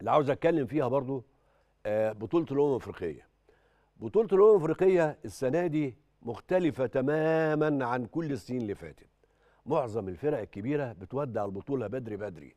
اللي عاوز اتكلم فيها برضو آه، بطوله الامم الافريقيه بطوله الامم الافريقيه السنه دي مختلفه تماما عن كل السنين اللي فاتت معظم الفرق الكبيره بتودع البطوله بدري بدري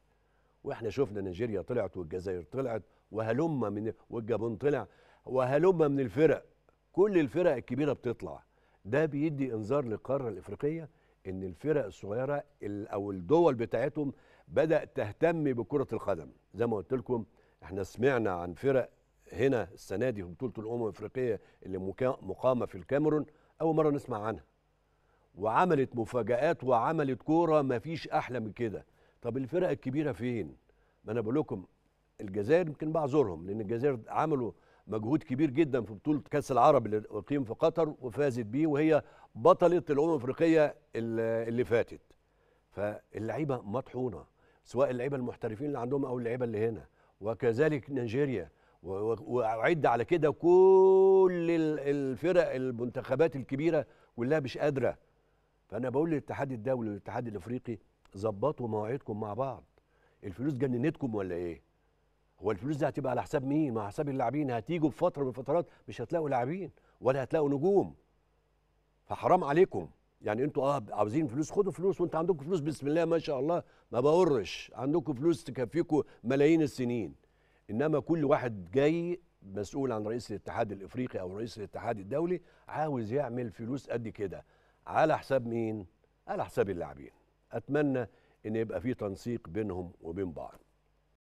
واحنا شفنا نيجيريا طلعت والجزائر طلعت وهلم من والجابون طلع وهلم من الفرق كل الفرق الكبيره بتطلع ده بيدي انذار للقاره الافريقيه ان الفرق الصغيره او الدول بتاعتهم بدا تهتم بكره القدم زي ما قلت لكم احنا سمعنا عن فرق هنا السنه دي في بطوله الامم الافريقيه اللي مقامه في الكاميرون اول مره نسمع عنها وعملت مفاجآت وعملت كوره ما فيش احلى من كده طب الفرق الكبيره فين ما انا بقول لكم الجزائر يمكن بعذرهم لان الجزائر عملوا مجهود كبير جدا في بطوله كاس العرب اللي اقيم في قطر وفازت بيه وهي بطله الامم الافريقيه اللي فاتت فاللعيبه مطحونه سواء اللعيبه المحترفين اللي عندهم او اللعيبه اللي هنا وكذلك نيجيريا واعد على كده كل الفرق المنتخبات الكبيره كلها مش قادره فانا بقول للاتحاد الدولي والاتحاد الافريقي ظبطوا مواعيدكم مع بعض الفلوس جننتكم ولا ايه هو الفلوس دي هتبقى على حساب مين؟ مع حساب اللاعبين هتيجوا بفتره من الفترات مش هتلاقوا لاعبين ولا هتلاقوا نجوم فحرام عليكم يعني انتوا اه عاوزين فلوس خدوا فلوس وانت عندكم فلوس بسم الله ما شاء الله ما بقرش عندكم فلوس تكفيكم ملايين السنين انما كل واحد جاي مسؤول عن رئيس الاتحاد الافريقي او رئيس الاتحاد الدولي عاوز يعمل فلوس قد كده على حساب مين على حساب اللاعبين اتمنى ان يبقى في تنسيق بينهم وبين بعض